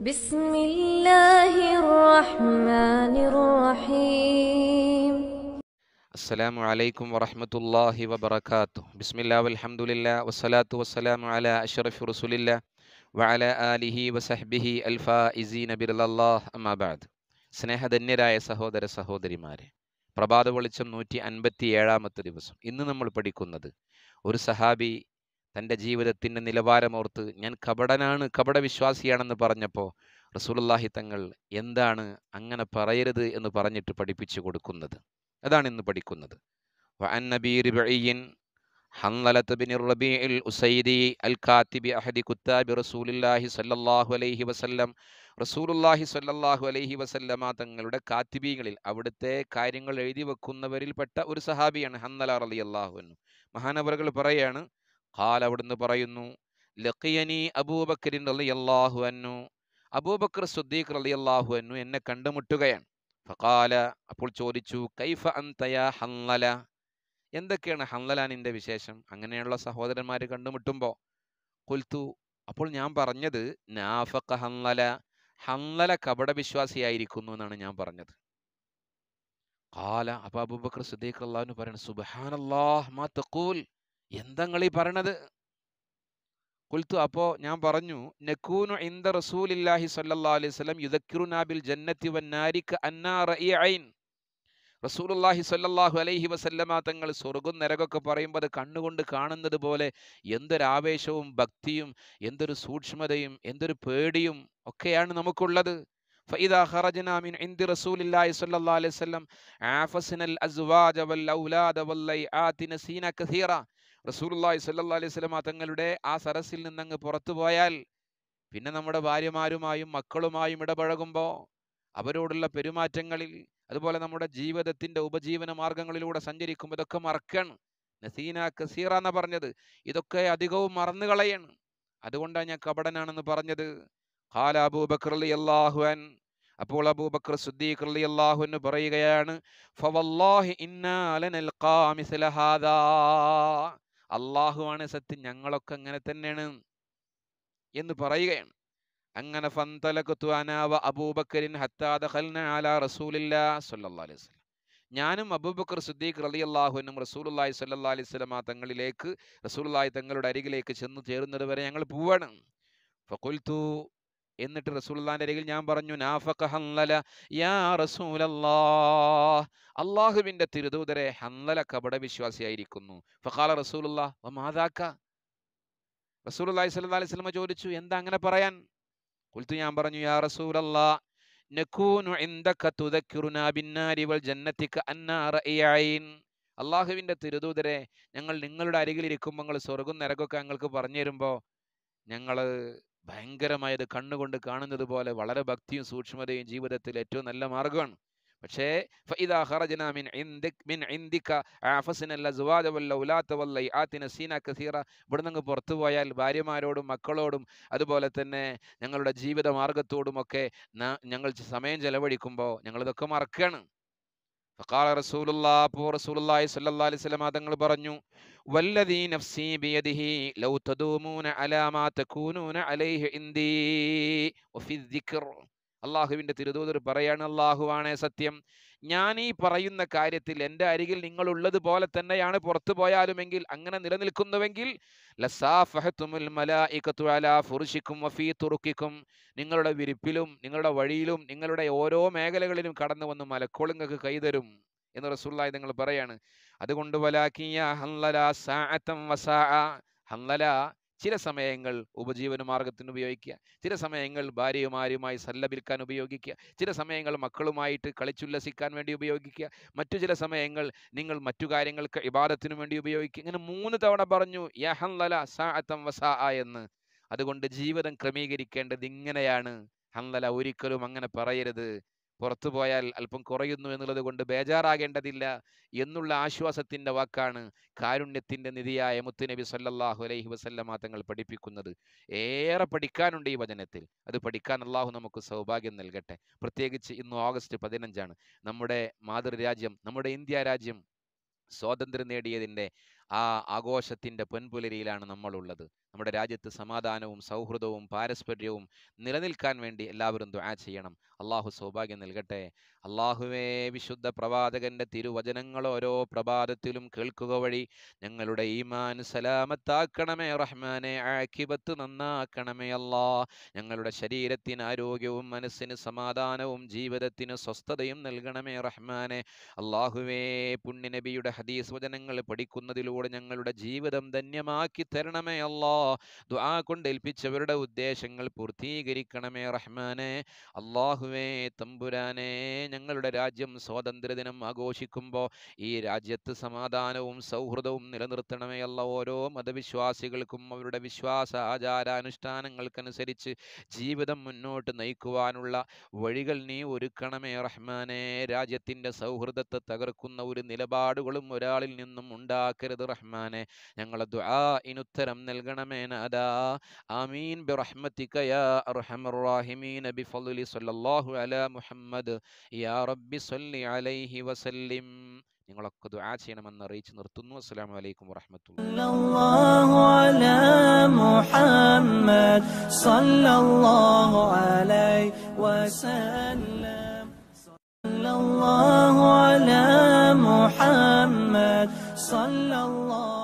بسم الله الرحمن الرحيم السلام عليكم ورحمة الله وبركاته بسم الله والحمد لله والصلاة والسلام على أشرف رسول الله وعلى آله وصحبه الفائزين برل الله أما بعد സ്നേഹധന്യരായ സഹോദര സഹോദരിമാരെ പ്രഭാത വെളിച്ചം നൂറ്റി അൻപത്തി ഏഴാമത്തെ ദിവസം ഇന്ന് നമ്മൾ പഠിക്കുന്നത് ഒരു സഹാബി തൻ്റെ ജീവിതത്തിൻ്റെ നിലവാരമോർത്ത് ഞാൻ കപടനാണ് കപടവിശ്വാസിയാണെന്ന് പറഞ്ഞപ്പോൾ റസൂലുള്ളാഹി തങ്ങൾ എന്താണ് അങ്ങനെ പറയരുത് എന്ന് പറഞ്ഞിട്ട് പഠിപ്പിച്ചു കൊടുക്കുന്നത് അതാണ് ഇന്ന് പഠിക്കുന്നത് അലൈഹി വസല്ലമ തങ്ങളുടെ കാത്തിബീങ്ങളിൽ അവിടുത്തെ കാര്യങ്ങൾ എഴുതി വെക്കുന്നവരിൽപ്പെട്ട ഒരു സഹാബിയാണ് ഹന്നലാർ അലി അള്ളാഹു എന്നു മഹാനവറുകൾ പറയാണ് ഖാൽ അവിടുന്ന് പറയുന്നു ലഖിയനി അബൂബക്രിൻ റളിയല്ലാഹു അന്നു അബൂബക്കർ സുദ്ദീഖ് റളിയല്ലാഹു അന്നു എന്നെ കണ്ടുമുട്ടുകയാണ് ഫഖാല അപ്പോൾ ചോദിച്ചു കൈഫ അന്തയാ ഹല്ലല എന്തൊക്കെയാണ് ഹല്ലലാനിൻ്റെ വിശേഷം അങ്ങനെയുള്ള സഹോദരന്മാർ കണ്ടുമുട്ടുമ്പോൾ കൊൽത്തു അപ്പോൾ ഞാൻ പറഞ്ഞത് നാഫക്ക ഹന്നല ഹന്നല കപടവിശ്വാസിയായിരിക്കുന്നു എന്നാണ് ഞാൻ പറഞ്ഞത് കാല അപ്പൊ അബൂബക്കർ സുദ്ദീഖ് അള്ളാഹുന് പറയണം സുബഹാനല്ലാഹ് മാ തഖൂൽ എന്തങ്ങൾ ഈ പറയണത് കുൽത്തു അപ്പോ ഞാൻ പറഞ്ഞു നക്കൂനു ഇന്ദ റസൂലില്ലാഹി സല്ലാ അലൈഹി വസല്ലം സ്വലം യുദക്കിറുനാബിൽ ജന്നത്തി അന്നാ അന്നാറൈൻ റസൂലുള്ളാഹി സല്ലാഹു അലൈഹി വസല്ലമ തങ്ങൾ സ്വർഗ്ഗം നരകൊക്കെ പറയുമ്പോൾ അത് കണ്ണുകൊണ്ട് കാണുന്നത് പോലെ എന്തൊരു ആവേശവും ഭക്തിയും എന്തൊരു സൂക്ഷ്മതയും എന്തൊരു പേടിയും ഒക്കെയാണ് നമുക്കുള്ളത് فإذا خرجنا من عند رسول الله صلى الله عليه وسلم عافسنا الأزواج والأولاد والليعات نسينا كثيرا റസൂലുല്ലായി സല്ലാ അലൈഹി സ്വലമ തങ്ങളുടെ ആ സരസിൽ നിന്നങ്ങ് പുറത്തു പോയാൽ പിന്നെ നമ്മുടെ ഭാര്യമാരുമായും മക്കളുമായും ഇടപഴകുമ്പോൾ അവരോടുള്ള പെരുമാറ്റങ്ങളിൽ അതുപോലെ നമ്മുടെ ജീവിതത്തിന്റെ ഉപജീവന മാർഗങ്ങളിലൂടെ സഞ്ചരിക്കുമ്പോൾ ഇതൊക്കെ മറക്കണം നസീന കസീറ എന്ന പറഞ്ഞത് ഇതൊക്കെ അധികവും മറന്നു കളയണം അതുകൊണ്ടാണ് ഞാൻ കപടനാണെന്ന് പറഞ്ഞത് ഖാല അബൂബക്കർ അലി അള്ളാഹുൻ അപ്പോൾ അബൂബക്കർ സുദ്ദീഖ് അലി അള്ളാഹുവിന് പറയുകയാണ് ഫവല്ലാഹി ഇന്നാ ലനൽഖാ മിസ്ല ലഹാദാ അള്ളാഹുവാണ് സത്യം ഞങ്ങളൊക്കെ അങ്ങനെ തന്നെയാണ് എന്ന് പറയുകയാണ് അങ്ങനെ അലൈഹി ഞാനും അബൂബക്കർ സുദ്ദീഖ് റലി അള്ളാഹുനും റസൂലുല്ലാഹി സല്ലാ അലൈഹി സ്വലമ തങ്ങളിലേക്ക് റസൂലുല്ലാഹി തങ്ങളുടെ അരികിലേക്ക് ചെന്ന് ചേരുന്നത് വരെ ഞങ്ങൾ പോവാണ് ഫക്കുൽത്തു എന്നിട്ട് റസൂലിന്റെ അരികിൽ ഞാൻ പറഞ്ഞു യാ അള്ളാഹുവിന്റെ തിരുദൂതരെ ഹന്നല കപട വിശ്വാസിയായിരിക്കുന്നു ഫഖാല അലൈഹി ചോദിച്ചു എന്താ അങ്ങനെ പറയാൻ കുൽത്തു ഞാൻ പറഞ്ഞു യാ റസൂലല്ലാ അള്ളാഹുവിന്റെ ഇന്ദക തുദക്കിറുനാ ബിന്നാരി വൽ തിരുദൂതരെ ഞങ്ങൾ നിങ്ങളുടെ അരികിലിരിക്കുമ്പോൾ നിങ്ങൾ സ്വർഗം നരകൊക്കെ ഞങ്ങൾക്ക് പറഞ്ഞു തരുമ്പോ ഞങ്ങള് ഭയങ്കരമായത് കണ്ണുകൊണ്ട് കാണുന്നത് പോലെ വളരെ ഭക്തിയും സൂക്ഷ്മതയും ജീവിതത്തിൽ ഏറ്റവും നല്ല മാർഗമാണ് പക്ഷേ ഇവിടുന്ന് പുറത്തു പോയാൽ ഭാര്യമാരോടും മക്കളോടും അതുപോലെ തന്നെ ഞങ്ങളുടെ ജീവിത മാർഗത്തോടുമൊക്കെ ഞങ്ങൾ സമയം ചെലവഴിക്കുമ്പോൾ ഞങ്ങളിതൊക്കെ മറക്കുകയാണ് ഫഖാല റസൂലുള്ളാ അപ്പോ റസൂലുള്ളാഹി സ്വല്ലല്ലാഹി അലൈഹി വസല്ലം തങ്ങൾ പറഞ്ഞു വല്ലദീ നഫ്സി ബിയദിഹി ലൗ തദൂമൂന അലാ മാ തകൂനൂന അലൈഹി ഇന്ദി വഫി ദിക്ർ അള്ളാഹുവിൻ്റെ തിരുതൂതർ പറയാണ് അള്ളാഹുവാണേ സത്യം ഞാൻ ഈ പറയുന്ന കാര്യത്തിൽ എൻ്റെ അരികിൽ നിങ്ങളുള്ളത് പോലെ തന്നെയാണ് പുറത്തു പോയാലുമെങ്കിൽ അങ്ങനെ നിലനിൽക്കുന്നുവെങ്കിൽ നിങ്ങളുടെ വിരിപ്പിലും നിങ്ങളുടെ വഴിയിലും നിങ്ങളുടെ ഓരോ മേഖലകളിലും കടന്നു വന്ന് മലക്കോളുങ്ങൾക്ക് കൈതരും എന്ന് റസൂള്ളായി നിങ്ങൾ പറയാണ് അതുകൊണ്ട് വലാക്കിയ ഹംലല സാഅത്തം വസാഅ ചില സമയങ്ങൾ ഉപജീവന മാർഗത്തിന് ഉപയോഗിക്കുക ചില സമയങ്ങൾ ഭാര്യയുമാരുമായി സല്ലപിൽക്കാൻ ഉപയോഗിക്കുക ചില സമയങ്ങൾ മക്കളുമായിട്ട് കളിച്ചുല്ലസിക്കാൻ വേണ്ടി ഉപയോഗിക്കുക മറ്റു ചില സമയങ്ങൾ നിങ്ങൾ മറ്റു കാര്യങ്ങൾക്ക് ഇബാദത്തിനു വേണ്ടി ഉപയോഗിക്കുക ഇങ്ങനെ മൂന്ന് തവണ പറഞ്ഞു യഹൻലല സാഅത്തം വസാ എന്ന് അതുകൊണ്ട് ജീവിതം ക്രമീകരിക്കേണ്ടത് ഇങ്ങനെയാണ് ഹൻലല ഒരിക്കലും അങ്ങനെ പറയരുത് പുറത്തു പോയാൽ അല്പം കുറയുന്നു എന്നുള്ളത് കൊണ്ട് ബേജാറാകേണ്ടതില്ല എന്നുള്ള ആശ്വാസത്തിൻ്റെ വാക്കാണ് കാരുണ്യത്തിൻ്റെ നിധിയായ മുത്തുനബി സല്ലാഹു അലൈഹി വസല്ലമ തങ്ങൾ പഠിപ്പിക്കുന്നത് ഏറെ പഠിക്കാനുണ്ട് ഈ വചനത്തിൽ അത് പഠിക്കാൻ അള്ളാഹു നമുക്ക് സൗഭാഗ്യം നൽകട്ടെ പ്രത്യേകിച്ച് ഇന്ന് ഓഗസ്റ്റ് പതിനഞ്ചാണ് നമ്മുടെ മാതൃരാജ്യം നമ്മുടെ ഇന്ത്യ രാജ്യം സ്വാതന്ത്ര്യം നേടിയതിൻ്റെ ആ ആഘോഷത്തിൻ്റെ പൊൻപുലരിയിലാണ് നമ്മളുള്ളത് നമ്മുടെ രാജ്യത്ത് സമാധാനവും സൗഹൃദവും പാരസ്പര്യവും നിലനിൽക്കാൻ വേണ്ടി എല്ലാവരും ദുആ ചെയ്യണം അള്ളാഹു സൗഭാഗ്യം നൽകട്ടെ അള്ളാഹുവേ വിശുദ്ധ പ്രവാചകന്റെ തിരുവചനങ്ങൾ ഓരോ പ്രഭാതത്തിലും കേൾക്കുക വഴി ഞങ്ങളുടെ ഈമാൻ സലാമത്താക്കണമേ റഹ്മാനെ ആഖിബത്ത് നന്നാക്കണമേ അല്ലാ ഞങ്ങളുടെ ശരീരത്തിന് ആരോഗ്യവും മനസ്സിന് സമാധാനവും ജീവിതത്തിന് സ്വസ്ഥതയും നൽകണമേ റഹ്മാനെ അള്ളാഹുവേ പുണ്യനബിയുടെ ഹദീസ് വചനങ്ങൾ പഠിക്കുന്നതിലൂടെ ഞങ്ങളുടെ ജീവിതം ധന്യമാക്കി തരണമേ അല്ലാ ദുആ കൊണ്ട് ഏൽപ്പിച്ചവരുടെ ഉദ്ദേശങ്ങൾ പൂർത്തീകരിക്കണമേ റഹ്മാനെ അള്ളാഹുവേ തമ്പുരാനെ ഞങ്ങളുടെ രാജ്യം സ്വാതന്ത്ര്യ ദിനം ആഘോഷിക്കുമ്പോൾ ഈ രാജ്യത്ത് സമാധാനവും സൗഹൃദവും നിലനിർത്തണമേ അല്ല ഓരോ മതവിശ്വാസികൾക്കും അവരുടെ വിശ്വാസ ആചാരാനുഷ്ഠാനങ്ങൾക്കനുസരിച്ച് ജീവിതം മുന്നോട്ട് നയിക്കുവാനുള്ള വഴികൾ നീ ഒരുക്കണമേ റഹ്മാനെ രാജ്യത്തിൻ്റെ സൗഹൃദത്തെ തകർക്കുന്ന ഒരു നിലപാടുകളും ഒരാളിൽ നിന്നും ഉണ്ടാക്കരുത് റഹ്മാനെ ഞങ്ങളെ ദ്വാ ഇനുത്തരം നൽകണമേ السامعين أداء آمين برحمتك يا أرحم الراحمين بفضل صلى الله على محمد يا رب صل عليه وسلم നിങ്ങളൊക്കെ ദുആ ചെയ്യണമെന്ന് അറിയിച്ച് നിർത്തുന്നു അസ്സലാമു അലൈക്കും വറഹ്മത്തുള്ളാഹി മുഹമ്മദ് സല്ലല്ലാഹു